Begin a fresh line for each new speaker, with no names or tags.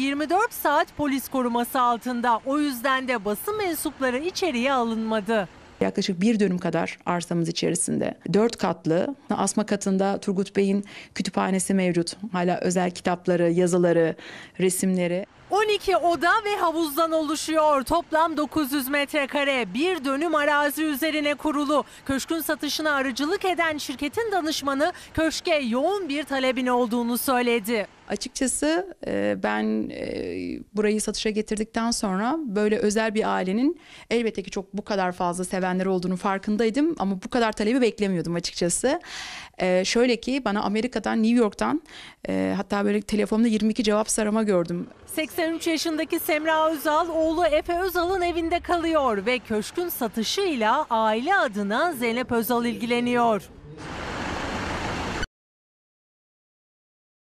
24 saat polis koruması altında. O yüzden de basın mensupları içeriye alınmadı.
Yaklaşık bir dönüm kadar arsamız içerisinde. Dört katlı, asma katında Turgut Bey'in kütüphanesi mevcut. Hala özel kitapları, yazıları, resimleri.
12 oda ve havuzdan oluşuyor. Toplam 900 metrekare bir dönüm arazi üzerine kurulu. Köşkün satışına aracılık eden şirketin danışmanı köşke yoğun bir talebin olduğunu söyledi. Açıkçası e, ben
e, burayı satışa getirdikten sonra böyle özel bir ailenin elbette ki çok bu kadar fazla sevenleri olduğunu farkındaydım ama bu kadar talebi beklemiyordum açıkçası. E, şöyle ki bana Amerika'dan New York'tan e, hatta böyle telefonda 22 cevap sarama gördüm.
83 yaşındaki Semra Özal oğlu Efe Özal'ın evinde kalıyor ve köşkün satışıyla aile adına Zeynep Özal ilgileniyor.